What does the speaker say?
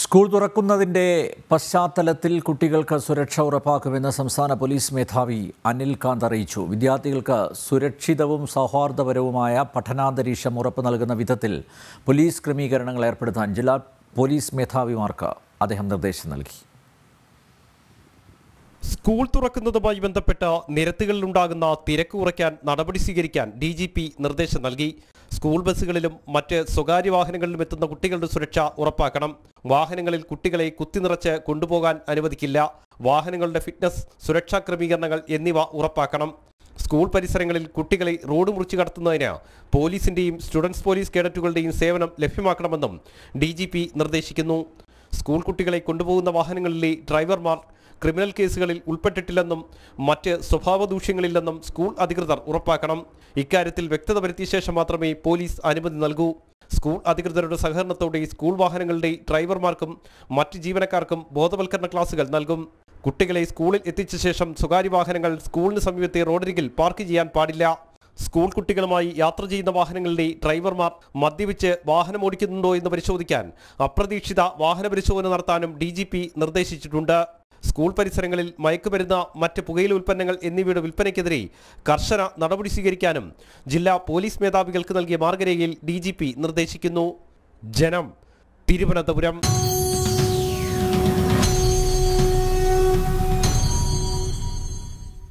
school തുറക്കുന്നതിൻ്റെ പശ്ചാത്തലത്തിൽ കുട്ടികൾക്ക് സുരക്ഷ ഉറപ്പാക്കുമെന്ന് സംസ്ഥാന പോലീസ് മേധാവി അനിൽ അറിയിച്ചു വിദ്യാർത്ഥികൾക്ക് സുരക്ഷിതവും സൗഹാർദ്ദപരവുമായ പഠനാന്തരീക്ഷം ഉറപ്പു നൽകുന്ന വിധത്തിൽ പോലീസ് ക്രമീകരണങ്ങൾ ഏർപ്പെടുത്താൻ ജില്ലാ പോലീസ് മേധാവിമാർക്ക് അദ്ദേഹം നിർദ്ദേശം നൽകി സ്കൂൾ തുറക്കുന്നതുമായി ബന്ധപ്പെട്ട നിരത്തുകളിലുണ്ടാകുന്ന തിരക്ക് കുറയ്ക്കാൻ നടപടി സ്വീകരിക്കാൻ ഡി നിർദ്ദേശം നൽകി സ്കൂൾ ബസ്സുകളിലും മറ്റ് സ്വകാര്യ വാഹനങ്ങളിലും എത്തുന്ന കുട്ടികളുടെ സുരക്ഷ ഉറപ്പാക്കണം വാഹനങ്ങളിൽ കുട്ടികളെ കുത്തിനിറച്ച് കൊണ്ടുപോകാൻ അനുവദിക്കില്ല വാഹനങ്ങളുടെ ഫിറ്റ്നസ് സുരക്ഷാ ക്രമീകരണങ്ങൾ എന്നിവ ഉറപ്പാക്കണം സ്കൂൾ പരിസരങ്ങളിൽ കുട്ടികളെ റോഡ് മുറിച്ചു കടത്തുന്നതിന് പോലീസിന്റെയും സ്റ്റുഡൻസ് പോലീസ് കേഡറ്റുകളുടെയും സേവനം ലഭ്യമാക്കണമെന്നും ഡി നിർദ്ദേശിക്കുന്നു സ്കൂൾ കുട്ടികളെ കൊണ്ടുപോകുന്ന വാഹനങ്ങളിലെ ഡ്രൈവർമാർ ക്രിമിനൽ കേസുകളിൽ ഉൾപ്പെട്ടിട്ടില്ലെന്നും മറ്റ് സ്വഭാവദൂഷ്യങ്ങളില്ലെന്നും സ്കൂൾ അധികൃതർ ഉറപ്പാക്കണം ഇക്കാര്യത്തിൽ വ്യക്തത വരുത്തിയ ശേഷം മാത്രമേ പോലീസ് അനുമതി നൽകൂ സ്കൂൾ അധികൃതരുടെ സഹകരണത്തോടെ സ്കൂൾ വാഹനങ്ങളുടെ ഡ്രൈവർമാർക്കും മറ്റ് ജീവനക്കാർക്കും ബോധവൽക്കരണ ക്ലാസുകൾ നൽകും കുട്ടികളെ സ്കൂളിൽ എത്തിച്ച ശേഷം സ്വകാര്യ വാഹനങ്ങൾ സ്കൂളിന് സമീപത്തെ റോഡരികിൽ പാർക്ക് ചെയ്യാൻ പാടില്ല സ്കൂൾ കുട്ടികളുമായി യാത്ര ചെയ്യുന്ന വാഹനങ്ങളിലെ ഡ്രൈവർമാർ മദ്യപിച്ച് വാഹനം ഓടിക്കുന്നുണ്ടോ എന്ന് പരിശോധിക്കാൻ അപ്രതീക്ഷിത വാഹന പരിശോധന നടത്താനും ഡി നിർദ്ദേശിച്ചിട്ടുണ്ട് സ്കൂൾ പരിസരങ്ങളിൽ മയക്കുമരുന്ന് മറ്റ് പുകയില ഉൽപ്പന്നങ്ങൾ എന്നിവയുടെ വിൽപ്പനയ്ക്കെതിരെ കർശന നടപടി സ്വീകരിക്കാനും ജില്ലാ പോലീസ് മേധാവികൾക്ക് നൽകിയ മാർഗരേഖയിൽ ഡി നിർദ്ദേശിക്കുന്നു ജനം തിരുവനന്തപുരം